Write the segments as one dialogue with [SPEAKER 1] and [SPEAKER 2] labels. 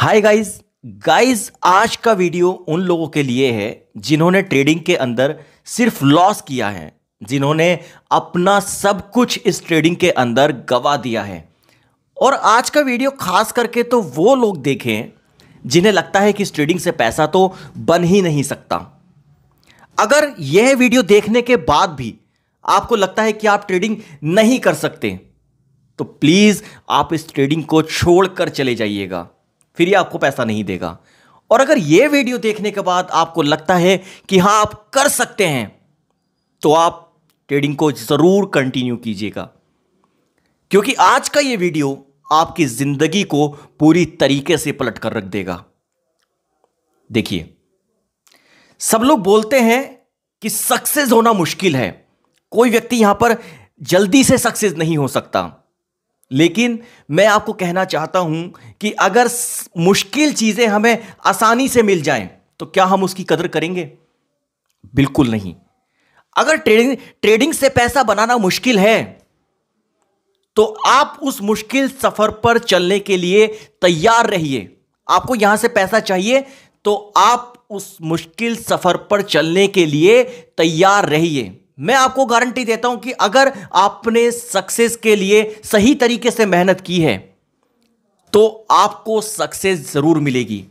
[SPEAKER 1] hi guys guys आज का video उन लोगों के लिए है जिन्होंने ट्रेडिंग के अंदर सिर्फ लॉस किया है जिन्होंने अपना सब कुछ इस ट्रेडिंग के अंदर गवा दिया है और आज का वीडियो खास करके तो वो लोग देखें जिन्हें लगता है कि इस ट्रेडिंग से पैसा तो बन ही नहीं सकता अगर यह वीडियो देखने के बाद भी आपको लगता है कि आप ट्रेडिंग नहीं कर सकते तो प्लीज़ आप इस ट्रेडिंग को छोड़कर चले जाइएगा फिर ये आपको पैसा नहीं देगा और अगर ये वीडियो देखने के बाद आपको लगता है कि हाँ आप कर सकते हैं तो आप ट्रेडिंग को ज़रूर कंटिन्यू कीजिएगा क्योंकि आज का ये वीडियो आपकी ज़िंदगी को पूरी तरीके से पलट कर रख देगा देखिए सब लोग बोलते हैं कि सक्सेस होना मुश्किल है कोई व्यक्ति यहां पर जल्दी से सक्सेस नहीं हो सकता लेकिन मैं आपको कहना चाहता हूं कि अगर मुश्किल चीजें हमें आसानी से मिल जाएं तो क्या हम उसकी कदर करेंगे बिल्कुल नहीं अगर ट्रेडिंग ट्रेडिंग से पैसा बनाना मुश्किल है तो आप उस मुश्किल सफर पर चलने के लिए तैयार रहिए आपको यहां से पैसा चाहिए तो आप उस मुश्किल सफर पर चलने के लिए तैयार रहिए मैं आपको गारंटी देता हूं कि अगर आपने सक्सेस के लिए सही तरीके से मेहनत की है तो आपको सक्सेस जरूर मिलेगी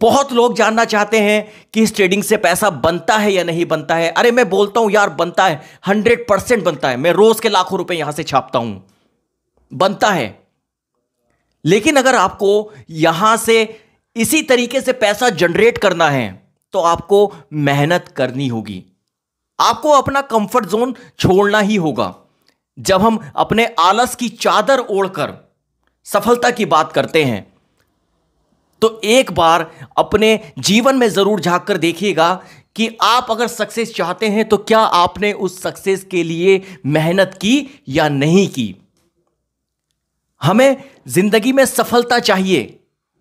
[SPEAKER 1] बहुत लोग जानना चाहते हैं कि इस ट्रेडिंग से पैसा बनता है या नहीं बनता है अरे मैं बोलता हूं यार बनता है हंड्रेड परसेंट बनता है मैं रोज के लाखों रुपए यहां से छापता हूं बनता है लेकिन अगर आपको यहां से इसी तरीके से पैसा जनरेट करना है तो आपको मेहनत करनी होगी आपको अपना कंफर्ट जोन छोड़ना ही होगा जब हम अपने आलस की चादर ओढ़कर सफलता की बात करते हैं तो एक बार अपने जीवन में ज़रूर झांक कर देखिएगा कि आप अगर सक्सेस चाहते हैं तो क्या आपने उस सक्सेस के लिए मेहनत की या नहीं की हमें जिंदगी में सफलता चाहिए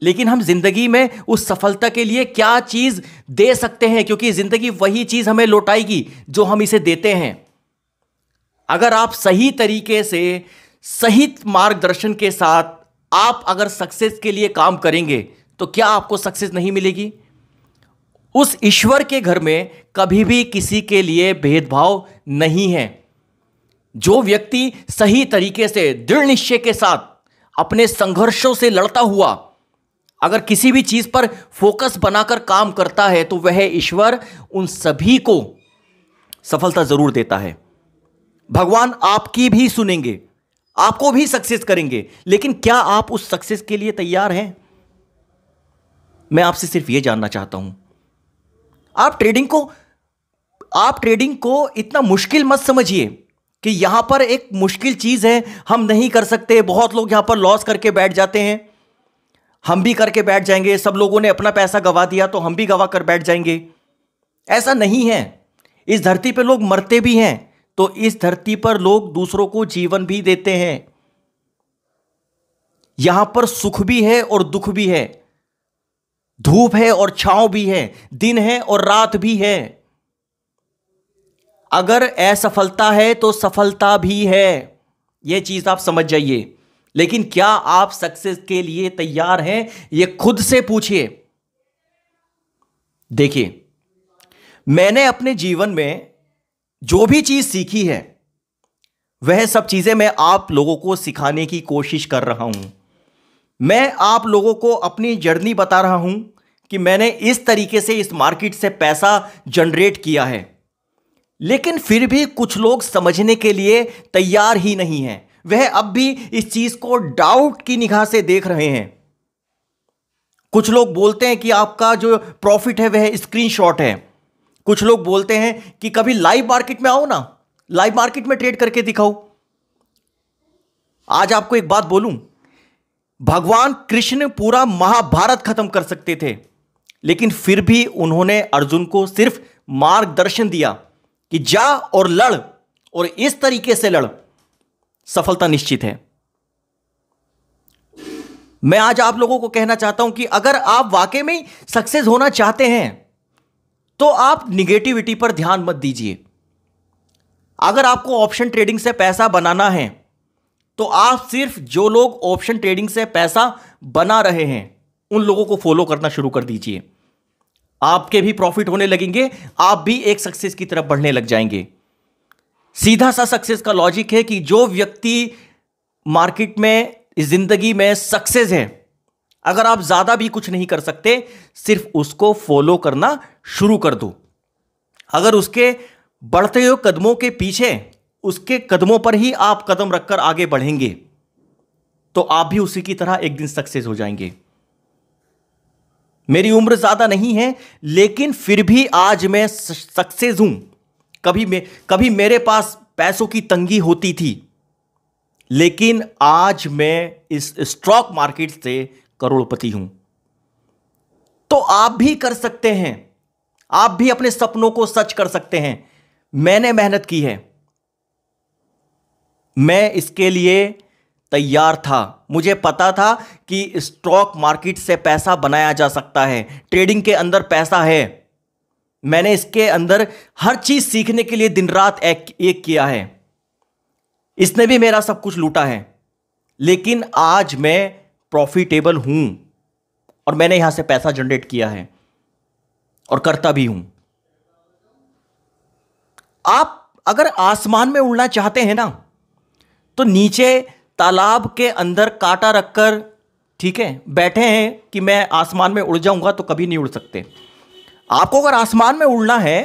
[SPEAKER 1] लेकिन हम जिंदगी में उस सफलता के लिए क्या चीज दे सकते हैं क्योंकि जिंदगी वही चीज हमें लौटाएगी जो हम इसे देते हैं अगर आप सही तरीके से सही मार्गदर्शन के साथ आप अगर सक्सेस के लिए काम करेंगे तो क्या आपको सक्सेस नहीं मिलेगी उस ईश्वर के घर में कभी भी किसी के लिए भेदभाव नहीं है जो व्यक्ति सही तरीके से दृढ़ निश्चय के साथ अपने संघर्षों से लड़ता हुआ अगर किसी भी चीज पर फोकस बनाकर काम करता है तो वह ईश्वर उन सभी को सफलता जरूर देता है भगवान आपकी भी सुनेंगे आपको भी सक्सेस करेंगे लेकिन क्या आप उस सक्सेस के लिए तैयार हैं मैं आपसे सिर्फ ये जानना चाहता हूं आप ट्रेडिंग को आप ट्रेडिंग को इतना मुश्किल मत समझिए कि यहां पर एक मुश्किल चीज है हम नहीं कर सकते बहुत लोग यहां पर लॉस करके बैठ जाते हैं हम भी करके बैठ जाएंगे सब लोगों ने अपना पैसा गवा दिया तो हम भी गवा कर बैठ जाएंगे ऐसा नहीं है इस धरती पर लोग मरते भी हैं तो इस धरती पर लोग दूसरों को जीवन भी देते हैं यहां पर सुख भी है और दुख भी है धूप है और छांव भी है दिन है और रात भी है अगर असफलता है तो सफलता भी है यह चीज आप समझ जाइए लेकिन क्या आप सक्सेस के लिए तैयार हैं यह खुद से पूछिए देखिए मैंने अपने जीवन में जो भी चीज सीखी है वह सब चीजें मैं आप लोगों को सिखाने की कोशिश कर रहा हूं मैं आप लोगों को अपनी जर्नी बता रहा हूं कि मैंने इस तरीके से इस मार्केट से पैसा जनरेट किया है लेकिन फिर भी कुछ लोग समझने के लिए तैयार ही नहीं हैं वह अब भी इस चीज को डाउट की निगाह से देख रहे हैं कुछ लोग बोलते हैं कि आपका जो प्रॉफिट है वह स्क्रीनशॉट है कुछ लोग बोलते हैं कि कभी लाइव मार्केट में आओ ना लाइव मार्केट में ट्रेड करके दिखाओ आज आपको एक बात बोलूं भगवान कृष्ण पूरा महाभारत खत्म कर सकते थे लेकिन फिर भी उन्होंने अर्जुन को सिर्फ मार्गदर्शन दिया कि जा और लड़ और इस तरीके से लड़ सफलता निश्चित है मैं आज आप लोगों को कहना चाहता हूं कि अगर आप वाकई में सक्सेस होना चाहते हैं तो आप निगेटिविटी पर ध्यान मत दीजिए अगर आपको ऑप्शन ट्रेडिंग से पैसा बनाना है तो आप सिर्फ जो लोग ऑप्शन ट्रेडिंग से पैसा बना रहे हैं उन लोगों को फॉलो करना शुरू कर दीजिए आपके भी प्रॉफिट होने लगेंगे आप भी एक सक्सेस की तरफ बढ़ने लग जाएंगे सीधा सा सक्सेस का लॉजिक है कि जो व्यक्ति मार्केट में जिंदगी में सक्सेस है अगर आप ज्यादा भी कुछ नहीं कर सकते सिर्फ उसको फॉलो करना शुरू कर दो अगर उसके बढ़ते हुए कदमों के पीछे उसके कदमों पर ही आप कदम रखकर आगे बढ़ेंगे तो आप भी उसी की तरह एक दिन सक्सेस हो जाएंगे मेरी उम्र ज्यादा नहीं है लेकिन फिर भी आज मैं सक्सेस हूं कभी मे कभी मेरे पास पैसों की तंगी होती थी लेकिन आज मैं इस स्टॉक मार्केट से करोड़पति हूं तो आप भी कर सकते हैं आप भी अपने सपनों को सच कर सकते हैं मैंने मेहनत की है मैं इसके लिए तैयार था मुझे पता था कि स्टॉक मार्केट से पैसा बनाया जा सकता है ट्रेडिंग के अंदर पैसा है मैंने इसके अंदर हर चीज सीखने के लिए दिन रात एक, एक किया है इसने भी मेरा सब कुछ लूटा है लेकिन आज मैं प्रॉफिटेबल हूं और मैंने यहां से पैसा जनरेट किया है और करता भी हूं आप अगर आसमान में उड़ना चाहते हैं ना तो नीचे तालाब के अंदर कांटा रखकर ठीक है बैठे हैं कि मैं आसमान में उड़ जाऊंगा तो कभी नहीं उड़ सकते आपको अगर आसमान में उड़ना है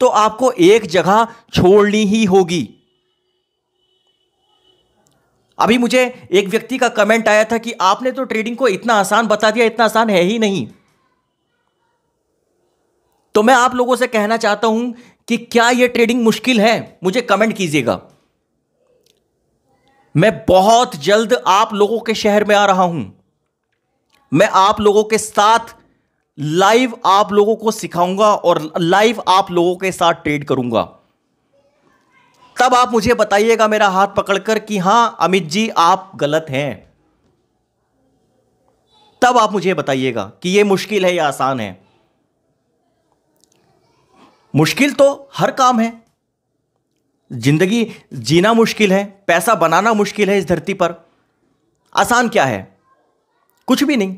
[SPEAKER 1] तो आपको एक जगह छोड़नी ही होगी अभी मुझे एक व्यक्ति का कमेंट आया था कि आपने तो ट्रेडिंग को इतना आसान बता दिया इतना आसान है ही नहीं तो मैं आप लोगों से कहना चाहता हूं कि क्या यह ट्रेडिंग मुश्किल है मुझे कमेंट कीजिएगा मैं बहुत जल्द आप लोगों के शहर में आ रहा हूं मैं आप लोगों के साथ लाइव आप लोगों को सिखाऊंगा और लाइव आप लोगों के साथ ट्रेड करूंगा तब आप मुझे बताइएगा मेरा हाथ पकड़कर कि हां अमित जी आप गलत हैं तब आप मुझे बताइएगा कि यह मुश्किल है या आसान है मुश्किल तो हर काम है जिंदगी जीना मुश्किल है पैसा बनाना मुश्किल है इस धरती पर आसान क्या है कुछ भी नहीं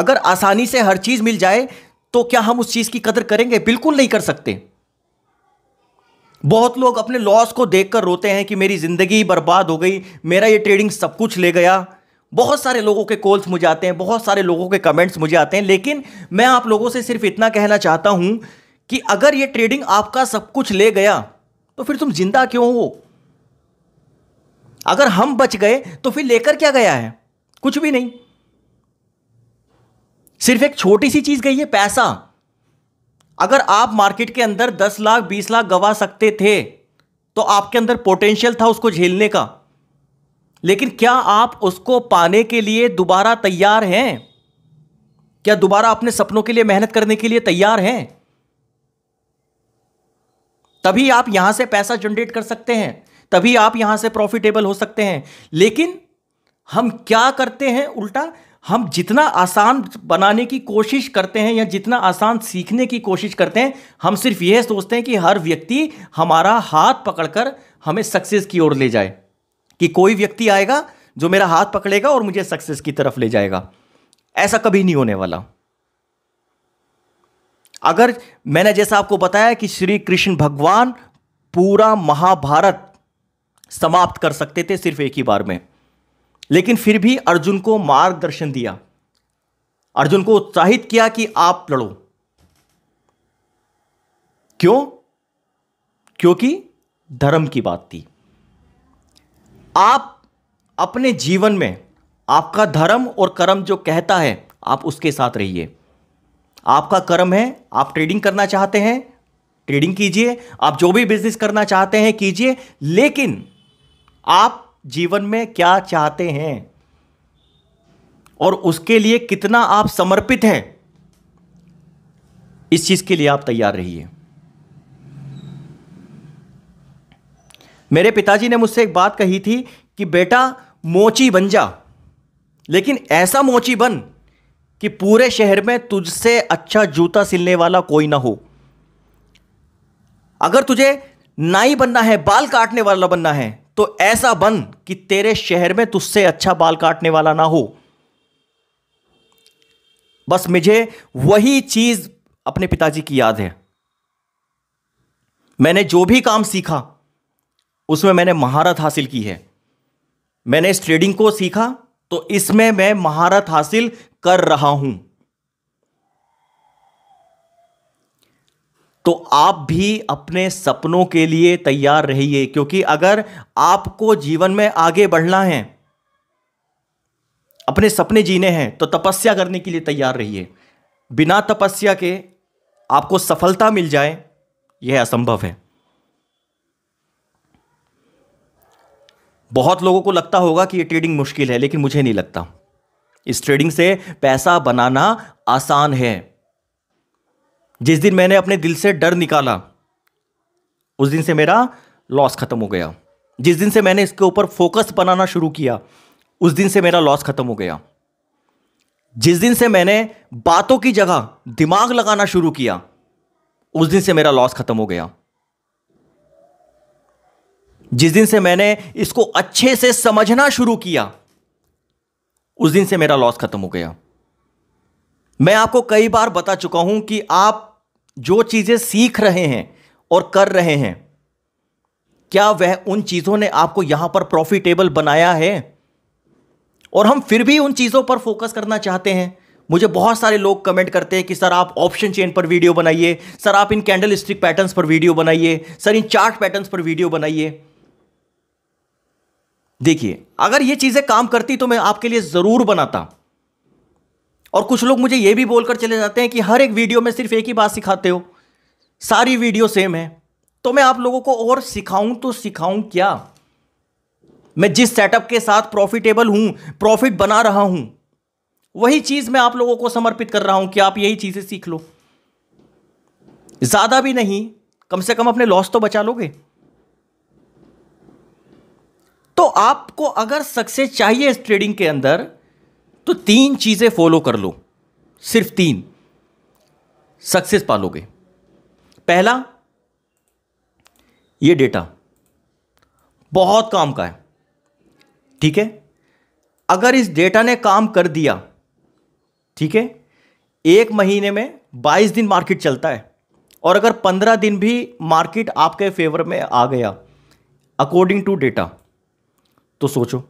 [SPEAKER 1] अगर आसानी से हर चीज मिल जाए तो क्या हम उस चीज की कदर करेंगे बिल्कुल नहीं कर सकते बहुत लोग अपने लॉस को देखकर रोते हैं कि मेरी ज़िंदगी बर्बाद हो गई मेरा ये ट्रेडिंग सब कुछ ले गया बहुत सारे लोगों के कॉल्स मुझे आते हैं बहुत सारे लोगों के कमेंट्स मुझे आते हैं लेकिन मैं आप लोगों से सिर्फ इतना कहना चाहता हूं कि अगर ये ट्रेडिंग आपका सब कुछ ले गया तो फिर तुम जिंदा क्यों हो अगर हम बच गए तो फिर लेकर क्या गया है कुछ भी नहीं सिर्फ एक छोटी सी चीज गई है पैसा अगर आप मार्केट के अंदर दस लाख बीस लाख गवा सकते थे तो आपके अंदर पोटेंशियल था उसको झेलने का लेकिन क्या आप उसको पाने के लिए दोबारा तैयार हैं क्या दोबारा अपने सपनों के लिए मेहनत करने के लिए तैयार हैं तभी आप यहां से पैसा जनरेट कर सकते हैं तभी आप यहां से प्रॉफिटेबल हो सकते हैं लेकिन हम क्या करते हैं उल्टा हम जितना आसान बनाने की कोशिश करते हैं या जितना आसान सीखने की कोशिश करते हैं हम सिर्फ यह सोचते हैं कि हर व्यक्ति हमारा हाथ पकड़कर हमें सक्सेस की ओर ले जाए कि कोई व्यक्ति आएगा जो मेरा हाथ पकड़ेगा और मुझे सक्सेस की तरफ ले जाएगा ऐसा कभी नहीं होने वाला अगर मैंने जैसा आपको बताया कि श्री कृष्ण भगवान पूरा महाभारत समाप्त कर सकते थे सिर्फ एक ही बार में लेकिन फिर भी अर्जुन को मार्गदर्शन दिया अर्जुन को उत्साहित किया कि आप लड़ो क्यों क्योंकि धर्म की बात थी आप अपने जीवन में आपका धर्म और कर्म जो कहता है आप उसके साथ रहिए आपका कर्म है आप ट्रेडिंग करना चाहते हैं ट्रेडिंग कीजिए आप जो भी बिजनेस करना चाहते हैं कीजिए लेकिन आप जीवन में क्या चाहते हैं और उसके लिए कितना आप समर्पित हैं इस चीज के लिए आप तैयार रहिए मेरे पिताजी ने मुझसे एक बात कही थी कि बेटा मोची बन जा लेकिन ऐसा मोची बन कि पूरे शहर में तुझसे अच्छा जूता सिलने वाला कोई ना हो अगर तुझे नाई बनना है बाल काटने वाला बनना है तो ऐसा बन कि तेरे शहर में तुझसे अच्छा बाल काटने वाला ना हो बस मुझे वही चीज अपने पिताजी की याद है मैंने जो भी काम सीखा उसमें मैंने महारत हासिल की है मैंने इस ट्रेडिंग को सीखा तो इसमें मैं महारत हासिल कर रहा हूं तो आप भी अपने सपनों के लिए तैयार रहिए क्योंकि अगर आपको जीवन में आगे बढ़ना है अपने सपने जीने हैं तो तपस्या करने के लिए तैयार रहिए बिना तपस्या के आपको सफलता मिल जाए यह असंभव है बहुत लोगों को लगता होगा कि यह ट्रेडिंग मुश्किल है लेकिन मुझे नहीं लगता इस ट्रेडिंग से पैसा बनाना आसान है जिस दिन मैंने अपने दिल से डर निकाला उस दिन से मेरा लॉस खत्म हो गया जिस दिन से मैंने इसके ऊपर फोकस बनाना शुरू किया उस दिन से मेरा लॉस खत्म हो गया जिस दिन से मैंने बातों की जगह दिमाग लगाना शुरू किया उस दिन से मेरा लॉस खत्म हो गया जिस दिन से मैंने इसको अच्छे से समझना शुरू किया उस दिन से मेरा लॉस खत्म हो गया मैं आपको कई बार बता चुका हूं कि आप जो चीज़ें सीख रहे हैं और कर रहे हैं क्या वह उन चीज़ों ने आपको यहां पर प्रॉफिटेबल बनाया है और हम फिर भी उन चीज़ों पर फोकस करना चाहते हैं मुझे बहुत सारे लोग कमेंट करते हैं कि सर आप ऑप्शन चेन पर वीडियो बनाइए सर आप इन कैंडल स्टिक पैटर्न पर वीडियो बनाइए सर इन चार्ट पैटर्न पर वीडियो बनाइए देखिए अगर ये चीज़ें काम करती तो मैं आपके लिए ज़रूर बनाता और कुछ लोग मुझे ये भी बोलकर चले जाते हैं कि हर एक वीडियो में सिर्फ एक ही बात सिखाते हो सारी वीडियो सेम है तो मैं आप लोगों को और सिखाऊं तो सिखाऊं क्या मैं जिस सेटअप के साथ प्रॉफिटेबल हूं प्रॉफिट बना रहा हूं वही चीज मैं आप लोगों को समर्पित कर रहा हूं कि आप यही चीजें सीख लो ज्यादा भी नहीं कम से कम अपने लॉस तो बचा लोगे तो आपको अगर सक्सेस चाहिए इस ट्रेडिंग के अंदर तो तीन चीज़ें फॉलो कर लो सिर्फ तीन सक्सेस पालोगे पहला ये डेटा बहुत काम का है ठीक है अगर इस डेटा ने काम कर दिया ठीक है एक महीने में 22 दिन मार्केट चलता है और अगर 15 दिन भी मार्केट आपके फेवर में आ गया अकॉर्डिंग टू डेटा तो सोचो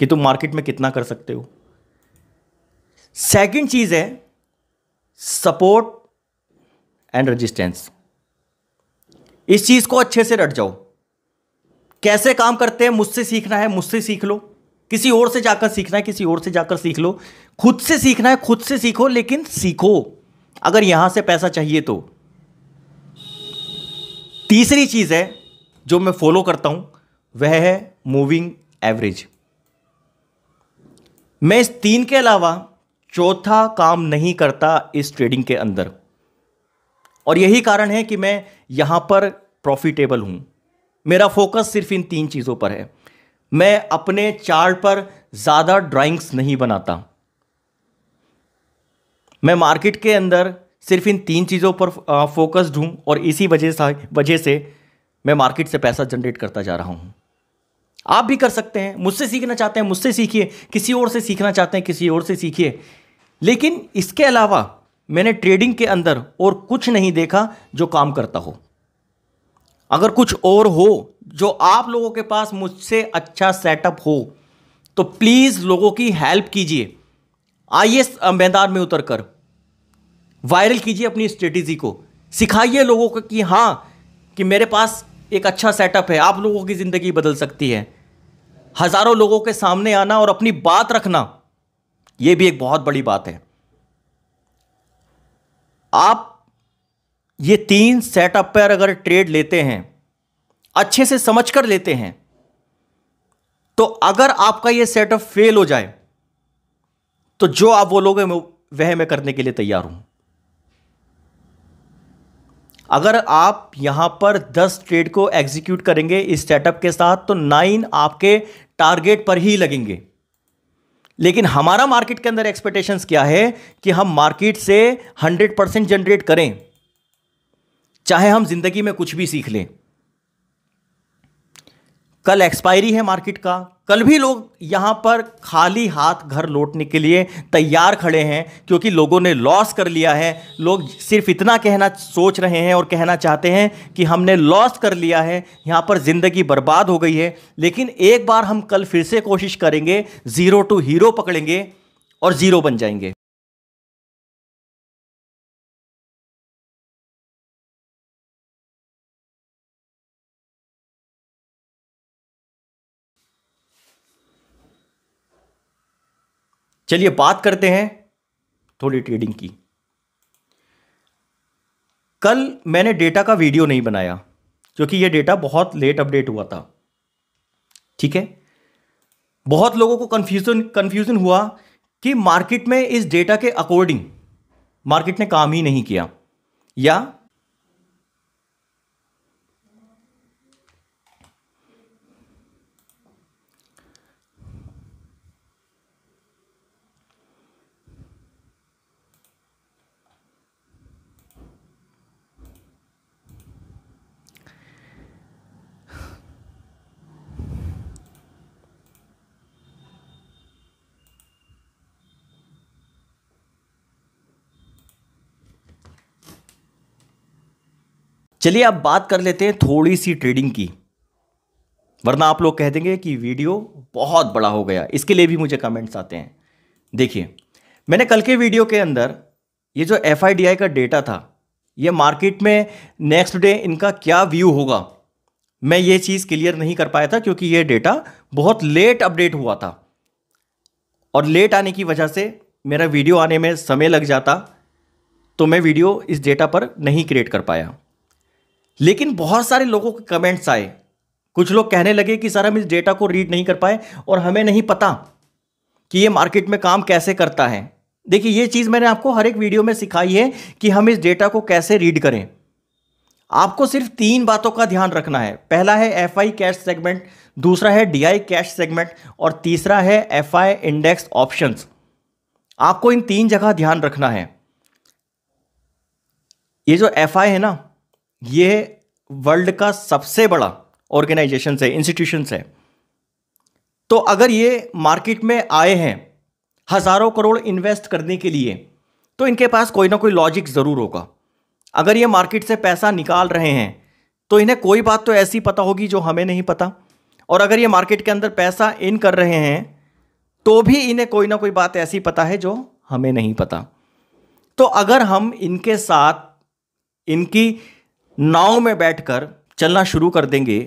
[SPEAKER 1] कि तुम मार्केट में कितना कर सकते हो सेकंड चीज़ है सपोर्ट एंड रेजिस्टेंस इस चीज़ को अच्छे से रट जाओ कैसे काम करते हैं मुझसे सीखना है मुझसे सीख लो किसी और से जाकर सीखना है किसी और से जाकर सीख लो खुद से सीखना है खुद से सीखो लेकिन सीखो अगर यहां से पैसा चाहिए तो तीसरी चीज़ है जो मैं फॉलो करता हूं वह है मूविंग एवरेज मैं इस तीन के अलावा चौथा काम नहीं करता इस ट्रेडिंग के अंदर और यही कारण है कि मैं यहाँ पर प्रॉफिटेबल हूँ मेरा फोकस सिर्फ इन तीन चीज़ों पर है मैं अपने चार्ट पर ज़्यादा ड्राइंग्स नहीं बनाता मैं मार्केट के अंदर सिर्फ इन तीन चीज़ों पर फोकस्ड हूँ और इसी वजह से वजह से मैं मार्केट से पैसा जनरेट करता जा रहा हूँ आप भी कर सकते हैं मुझसे सीखना चाहते हैं मुझसे सीखिए किसी और से सीखना चाहते हैं किसी और से सीखिए लेकिन इसके अलावा मैंने ट्रेडिंग के अंदर और कुछ नहीं देखा जो काम करता हो अगर कुछ और हो जो आप लोगों के पास मुझसे अच्छा सेटअप हो तो प्लीज़ लोगों की हेल्प कीजिए आइए मैदान में उतर कर वायरल कीजिए अपनी स्ट्रेटेजी को सिखाइए लोगों को कि हाँ कि मेरे पास एक अच्छा सेटअप है आप लोगों की ज़िंदगी बदल सकती है हज़ारों लोगों के सामने आना और अपनी बात रखना ये भी एक बहुत बड़ी बात है आप ये तीन सेटअप पर अगर ट्रेड लेते हैं अच्छे से समझ कर लेते हैं तो अगर आपका ये सेटअप फेल हो जाए तो जो आप बोलोगे वह मैं करने के लिए तैयार हूं अगर आप यहाँ पर 10 ट्रेड को एग्जीक्यूट करेंगे इस सेटअप के साथ तो नाइन आपके टारगेट पर ही लगेंगे लेकिन हमारा मार्केट के अंदर एक्सपेक्टेशंस क्या है कि हम मार्केट से 100 परसेंट जनरेट करें चाहे हम जिंदगी में कुछ भी सीख लें कल एक्सपायरी है मार्केट का कल भी लोग यहाँ पर खाली हाथ घर लौटने के लिए तैयार खड़े हैं क्योंकि लोगों ने लॉस कर लिया है लोग सिर्फ इतना कहना सोच रहे हैं और कहना चाहते हैं कि हमने लॉस कर लिया है यहाँ पर ज़िंदगी बर्बाद हो गई है लेकिन एक बार हम कल फिर से कोशिश करेंगे ज़ीरो टू हीरो पकड़ेंगे और ज़ीरो बन जाएंगे चलिए बात करते हैं थोड़ी ट्रेडिंग की कल मैंने डेटा का वीडियो नहीं बनाया क्योंकि यह डेटा बहुत लेट अपडेट हुआ था ठीक है बहुत लोगों को कंफ्यूजन कंफ्यूजन हुआ कि मार्केट में इस डेटा के अकॉर्डिंग मार्केट ने काम ही नहीं किया या चलिए अब बात कर लेते हैं थोड़ी सी ट्रेडिंग की वरना आप लोग कह देंगे कि वीडियो बहुत बड़ा हो गया इसके लिए भी मुझे कमेंट्स आते हैं देखिए मैंने कल के वीडियो के अंदर ये जो एफ का डेटा था ये मार्केट में नेक्स्ट डे इनका क्या व्यू होगा मैं ये चीज़ क्लियर नहीं कर पाया था क्योंकि ये डेटा बहुत लेट अपडेट हुआ था और लेट आने की वजह से मेरा वीडियो आने में समय लग जाता तो मैं वीडियो इस डेटा पर नहीं क्रिएट कर पाया लेकिन बहुत सारे लोगों के कमेंट्स आए कुछ लोग कहने लगे कि सर हम इस डेटा को रीड नहीं कर पाए और हमें नहीं पता कि ये मार्केट में काम कैसे करता है देखिए ये चीज़ मैंने आपको हर एक वीडियो में सिखाई है कि हम इस डेटा को कैसे रीड करें आपको सिर्फ तीन बातों का ध्यान रखना है पहला है एफ आई कैश सेगमेंट दूसरा है डी आई कैश सेगमेंट और तीसरा है एफ आई इंडेक्स ऑप्शन आपको इन तीन जगह ध्यान रखना है ये जो एफ आई है ना ये वर्ल्ड का सबसे बड़ा ऑर्गेनाइजेशन है इंस्टीट्यूशन है तो अगर ये मार्केट में आए हैं हज़ारों करोड़ इन्वेस्ट करने के लिए तो इनके पास कोई ना कोई लॉजिक ज़रूर होगा अगर ये मार्केट से पैसा निकाल रहे हैं तो इन्हें कोई बात तो ऐसी पता होगी जो हमें नहीं पता और अगर ये मार्केट के अंदर पैसा इन कर रहे हैं तो भी इन्हें कोई ना कोई बात ऐसी पता है जो हमें नहीं पता तो अगर हम इनके साथ इनकी नाव में बैठकर चलना शुरू कर देंगे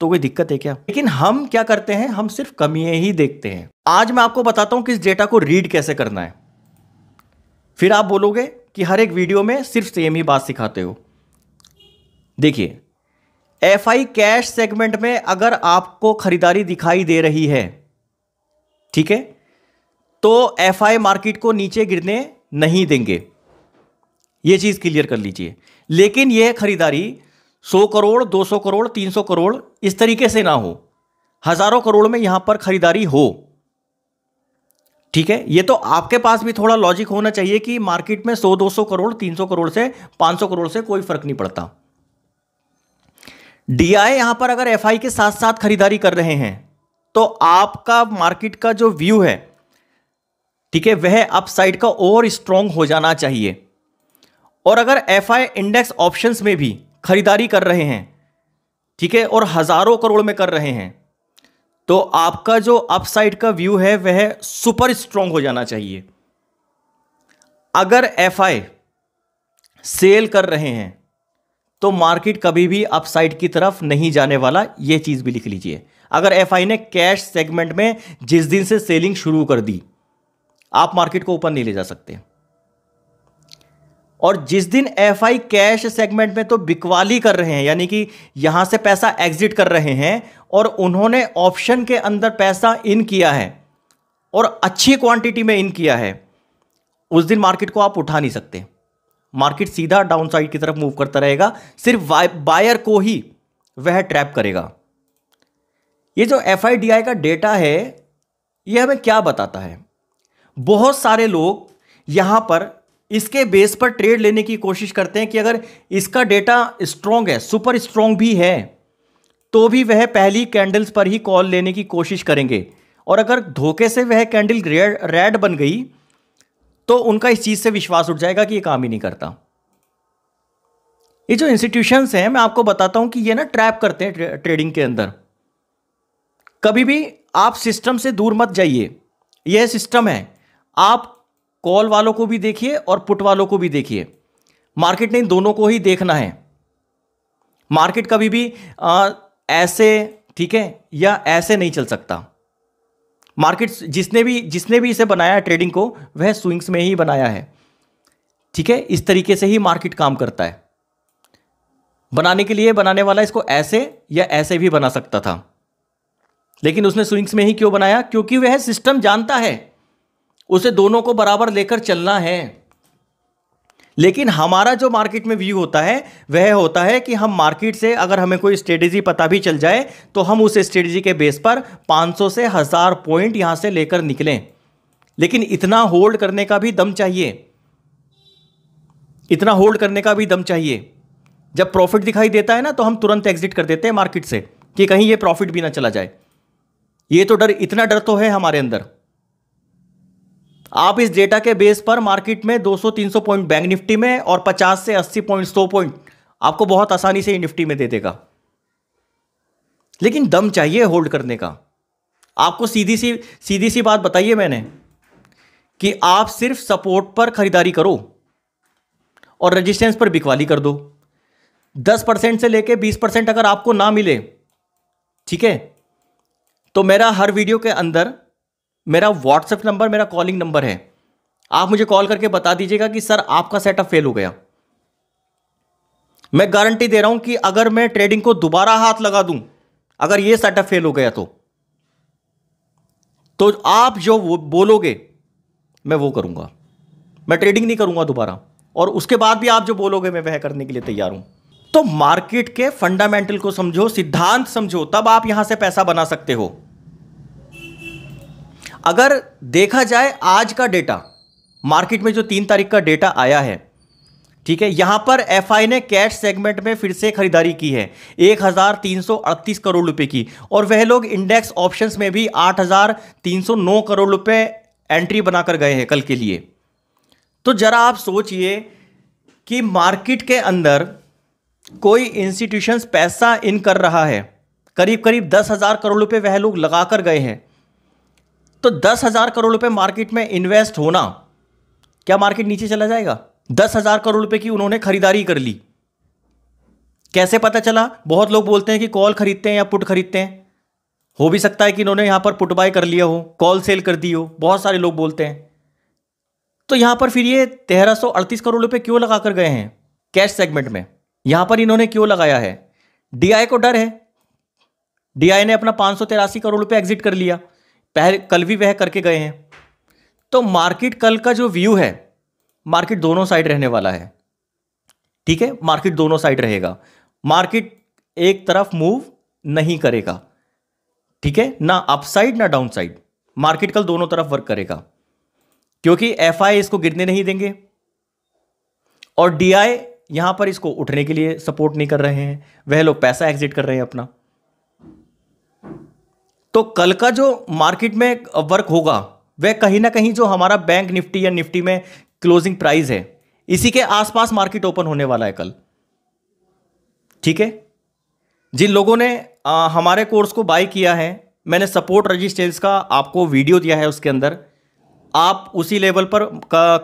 [SPEAKER 1] तो कोई दिक्कत है क्या लेकिन हम क्या करते हैं हम सिर्फ कमियां ही देखते हैं आज मैं आपको बताता हूं कि इस डेटा को रीड कैसे करना है फिर आप बोलोगे कि हर एक वीडियो में सिर्फ सेम ही बात सिखाते हो देखिए एफ आई कैश सेगमेंट में अगर आपको खरीदारी दिखाई दे रही है ठीक है तो एफ आई मार्केट को नीचे गिरने नहीं देंगे यह चीज़ क्लियर कर लीजिए लेकिन यह खरीदारी 100 करोड़ 200 करोड़ 300 करोड़ इस तरीके से ना हो हजारों करोड़ में यहां पर खरीदारी हो ठीक है ये तो आपके पास भी थोड़ा लॉजिक होना चाहिए कि मार्केट में 100 200 करोड़ 300 करोड़ से 500 करोड़ से कोई फर्क नहीं पड़ता डीआई यहां पर अगर एफआई के साथ साथ खरीदारी कर रहे हैं तो आपका मार्केट का जो व्यू है ठीक है वह अपसाइड का और स्ट्रांग हो जाना चाहिए और अगर एफ इंडेक्स ऑप्शन में भी खरीदारी कर रहे हैं ठीक है और हज़ारों करोड़ में कर रहे हैं तो आपका जो अपसाइड का व्यू है वह सुपर स्ट्रांग हो जाना चाहिए अगर एफ सेल कर रहे हैं तो मार्केट कभी भी अपसाइड की तरफ नहीं जाने वाला यह चीज़ भी लिख लीजिए अगर एफ ने कैश सेगमेंट में जिस दिन से सेलिंग शुरू कर दी आप मार्केट को ऊपर नहीं ले जा सकते और जिस दिन एफ आई कैश सेगमेंट में तो बिकवाली कर रहे हैं यानी कि यहां से पैसा एग्जिट कर रहे हैं और उन्होंने ऑप्शन के अंदर पैसा इन किया है और अच्छी क्वांटिटी में इन किया है उस दिन मार्केट को आप उठा नहीं सकते मार्केट सीधा डाउन साइड की तरफ मूव करता रहेगा सिर्फ बायर को ही वह ट्रैप करेगा ये जो एफ का डेटा है ये हमें क्या बताता है बहुत सारे लोग यहां पर इसके बेस पर ट्रेड लेने की कोशिश करते हैं कि अगर इसका डेटा स्ट्रॉन्ग है सुपर स्ट्रॉन्ग भी है तो भी वह पहली कैंडल्स पर ही कॉल लेने की कोशिश करेंगे और अगर धोखे से वह कैंडल रेड बन गई तो उनका इस चीज़ से विश्वास उठ जाएगा कि यह काम ही नहीं करता ये जो इंस्टीट्यूशंस हैं मैं आपको बताता हूं कि ये ना ट्रैप करते हैं ट्रे, ट्रेडिंग के अंदर कभी भी आप सिस्टम से दूर मत जाइए यह सिस्टम है आप कॉल वालों को भी देखिए और पुट वालों को भी देखिए मार्केट ने इन दोनों को ही देखना है मार्केट कभी भी आ, ऐसे ठीक है या ऐसे नहीं चल सकता मार्केट जिसने भी जिसने भी इसे बनाया ट्रेडिंग को वह स्विंग्स में ही बनाया है ठीक है इस तरीके से ही मार्केट काम करता है बनाने के लिए बनाने वाला इसको ऐसे या ऐसे भी बना सकता था लेकिन उसने स्विंग्स में ही क्यों बनाया क्योंकि वह सिस्टम जानता है उसे दोनों को बराबर लेकर चलना है लेकिन हमारा जो मार्केट में व्यू होता है वह होता है कि हम मार्केट से अगर हमें कोई स्ट्रेटजी पता भी चल जाए तो हम उस स्ट्रेटजी के बेस पर 500 से हज़ार पॉइंट यहाँ से लेकर निकलें लेकिन इतना होल्ड करने का भी दम चाहिए इतना होल्ड करने का भी दम चाहिए जब प्रॉफिट दिखाई देता है ना तो हम तुरंत एग्जिट कर देते हैं मार्केट से कि कहीं ये प्रॉफिट भी ना चला जाए ये तो डर इतना डर तो है हमारे अंदर आप इस डेटा के बेस पर मार्केट में 200-300 पॉइंट बैंक निफ्टी में और 50 से 80 पॉइंट 100 पॉइंट आपको बहुत आसानी से निफ्टी में दे देगा लेकिन दम चाहिए होल्ड करने का आपको सीधी सी सीधी सी बात बताइए मैंने कि आप सिर्फ सपोर्ट पर खरीदारी करो और रेजिस्टेंस पर बिकवाली कर दो दस परसेंट से लेके बीस परसेंट अगर आपको ना मिले ठीक है तो मेरा हर वीडियो के अंदर मेरा व्हाट्सएप नंबर मेरा कॉलिंग नंबर है आप मुझे कॉल करके बता दीजिएगा कि सर आपका सेटअप फेल हो गया मैं गारंटी दे रहा हूं कि अगर मैं ट्रेडिंग को दोबारा हाथ लगा दूं अगर ये सेटअप फेल हो गया तो तो आप जो बोलोगे मैं वो करूंगा मैं ट्रेडिंग नहीं करूंगा दोबारा और उसके बाद भी आप जो बोलोगे मैं वह करने के लिए तैयार हूं तो मार्केट के फंडामेंटल को समझो सिद्धांत समझो तब आप यहां से पैसा बना सकते हो अगर देखा जाए आज का डेटा मार्केट में जो तीन तारीख का डेटा आया है ठीक है यहां पर एफआई ने कैश सेगमेंट में फिर से खरीदारी की है 1338 करोड़ रुपए की और वह लोग इंडेक्स ऑप्शंस में भी 8309 करोड़ रुपए एंट्री बनाकर गए हैं कल के लिए तो जरा आप सोचिए कि मार्केट के अंदर कोई इंस्टीट्यूशंस पैसा इन कर रहा है करीब करीब दस हज़ार करोड़ रुपए वह लोग लगा कर गए हैं तो दस हजार करोड़ रुपए मार्केट में इन्वेस्ट होना क्या मार्केट नीचे चला जाएगा दस हजार करोड़ रुपए की उन्होंने खरीदारी कर ली कैसे पता चला बहुत लोग बोलते हैं कि कॉल खरीदते हैं या पुट खरीदते हैं हो भी सकता है कि इन्होंने यहां पर पुट बाय कर लिया हो कॉल सेल कर दी हो बहुत सारे लोग बोलते हैं तो यहां पर फिर ये तेरह सौ अड़तीस करोड़ रुपए क्यों लगाकर गए हैं कैश सेगमेंट में यहां पर इन्होंने क्यों लगाया है डीआई को डर है डीआई ने अपना पांच सौ तेरासी करोड़ रुपए एग्जिट कर लिया पहले कल भी वह करके गए हैं तो मार्केट कल का जो व्यू है मार्केट दोनों साइड रहने वाला है ठीक है मार्केट दोनों साइड रहेगा मार्केट एक तरफ मूव नहीं करेगा ठीक है ना अप साइड ना डाउन साइड मार्केट कल दोनों तरफ वर्क करेगा क्योंकि एफ इसको गिरने नहीं देंगे और डी आई यहां पर इसको उठने के लिए सपोर्ट नहीं कर रहे हैं वह लोग पैसा एग्जिट कर रहे हैं अपना तो कल का जो मार्केट में वर्क होगा वह कहीं ना कहीं जो हमारा बैंक निफ्टी या निफ्टी में क्लोजिंग प्राइस है इसी के आसपास मार्केट ओपन होने वाला है कल ठीक है जिन लोगों ने आ, हमारे कोर्स को बाय किया है मैंने सपोर्ट रजिस्टेंस का आपको वीडियो दिया है उसके अंदर आप उसी लेवल पर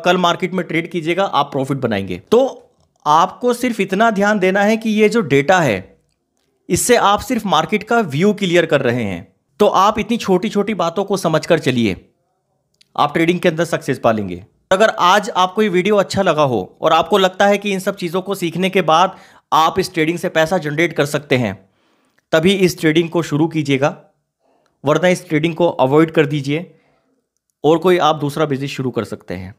[SPEAKER 1] कल मार्केट में ट्रेड कीजिएगा आप प्रॉफिट बनाएंगे तो आपको सिर्फ इतना ध्यान देना है कि ये जो डेटा है इससे आप सिर्फ मार्केट का व्यू क्लियर कर रहे हैं तो आप इतनी छोटी छोटी बातों को समझ कर चलिए आप ट्रेडिंग के अंदर सक्सेस पालेंगे अगर आज आपको ये वीडियो अच्छा लगा हो और आपको लगता है कि इन सब चीज़ों को सीखने के बाद आप इस ट्रेडिंग से पैसा जनरेट कर सकते हैं तभी इस ट्रेडिंग को शुरू कीजिएगा वरना इस ट्रेडिंग को अवॉइड कर दीजिए और कोई आप दूसरा बिजनेस शुरू कर सकते हैं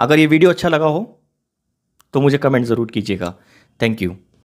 [SPEAKER 1] अगर ये वीडियो अच्छा लगा हो तो मुझे कमेंट ज़रूर कीजिएगा थैंक यू